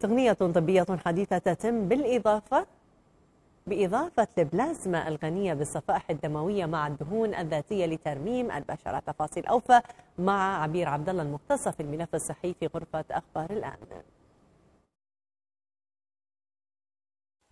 تقنية طبية حديثة تتم بالإضافة بإضافة البلازما الغنية بالصفائح الدموية مع الدهون الذاتية لترميم البشرة تفاصيل أوفى مع عبير عبدالله المختصة في الملف الصحي في غرفة أخبار الآن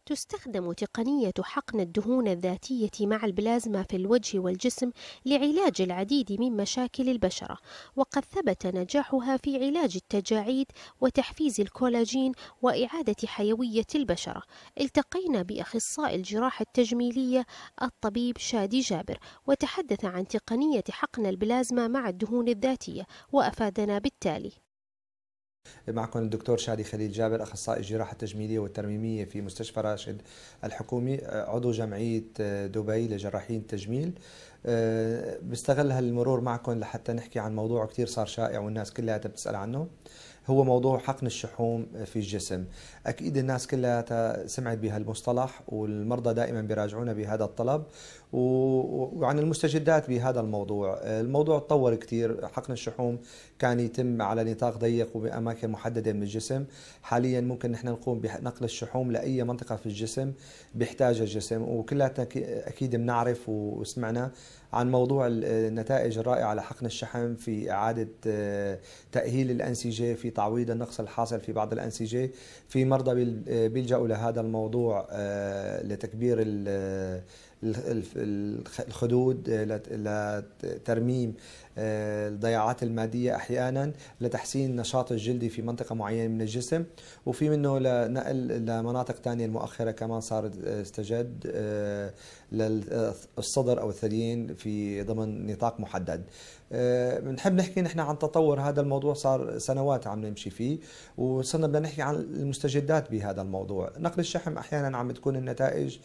تستخدم تقنية حقن الدهون الذاتية مع البلازما في الوجه والجسم لعلاج العديد من مشاكل البشرة، وقد ثبت نجاحها في علاج التجاعيد وتحفيز الكولاجين وإعادة حيوية البشرة. التقينا بأخصائي الجراحة التجميلية الطبيب شادي جابر، وتحدث عن تقنية حقن البلازما مع الدهون الذاتية، وأفادنا بالتالي: معكم الدكتور شادي خليل جابر اخصائي الجراحه التجميليه والترميميه في مستشفى راشد الحكومي عضو جمعيه آه، دبي لجراحين التجميل بستغل هالمرور معكم لحتى نحكي عن موضوع كثير صار شائع والناس كلها بتسال عنه هو موضوع حقن الشحوم في الجسم أكيد الناس كلها سمعت بهالمصطلح والمرضى دائما بيراجعونا بهذا الطلب وعن المستجدات بهذا الموضوع الموضوع تطور كثير حقن الشحوم كان يتم على نطاق ضيق وبأماكن محددة من الجسم حاليا ممكن نحن نقوم بنقل الشحوم لأي منطقة في الجسم بيحتاجها الجسم وكلاتنا أكيد بنعرف وسمعنا عن موضوع النتائج الرائعة لحقن الشحم في إعادة آه، تأهيل الأنسجة في تعويض النقص الحاصل في بعض الأنسجة في مرضى آه، بيلجأوا لهذا الموضوع آه، لتكبير الخدود لترميم آه، الضياعات المادية أحيانا لتحسين النشاط الجلدي في منطقة معينة من الجسم وفي منه لنقل لمناطق ثانية المؤخرة كمان صار استجد آه، آه، للصدر أو الثديين في ضمن نطاق محدد بنحب نحكي نحن عن تطور هذا الموضوع صار سنوات عم نمشي فيه وصرنا بدنا نحكي عن المستجدات بهذا الموضوع نقل الشحم أحيانا عم تكون النتائج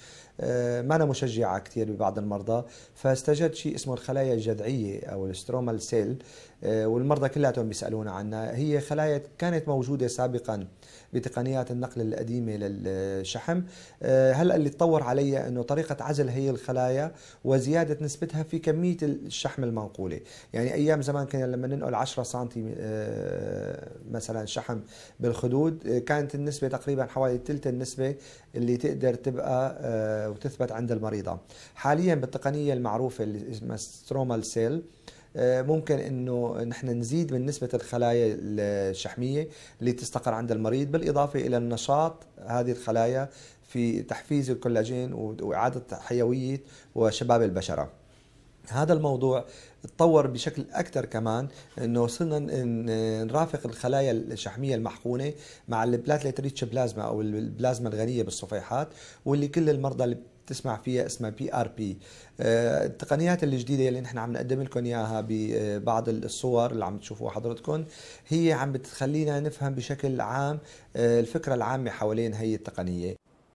ما أنا مشجع فظيعه كثير ببعض المرضى فاستجد شيء اسمه الخلايا الجذعيه او السترومال سيل آه، والمرضى كلياتهم بيسالونا عنها هي خلايا كانت موجوده سابقا بتقنيات النقل القديمه للشحم آه، هلا اللي تطور عليها انه طريقه عزل هي الخلايا وزياده نسبتها في كميه الشحم المنقوله يعني ايام زمان كنا لما ننقل 10 سم آه، مثلا شحم بالخدود كانت النسبه تقريبا حوالي ثلث النسبه اللي تقدر تبقى وتثبت عند المريضه حاليا بالتقنيه المعروفه اللي اسمها سترومال آه، سيل ممكن انه نحن نزيد من نسبه الخلايا الشحميه اللي تستقر عند المريض بالاضافه الى النشاط هذه الخلايا في تحفيز الكولاجين واعاده حيويه وشباب البشره هذا الموضوع تطور بشكل اكثر كمان انه صرنا نرافق الخلايا الشحميه المحقونه مع البلاتليت ريتش بلازما او البلازما الغنيه بالصفيحات واللي كل المرضى اللي تسمع فيها اسمها بي ار بي التقنيات الجديده اللي نحن عم نقدم لكم اياها ببعض آه، الصور اللي عم تشوفوها حضرتكم هي عم بتخلينا نفهم بشكل عام آه، الفكره العامه حوالين هي التقنيه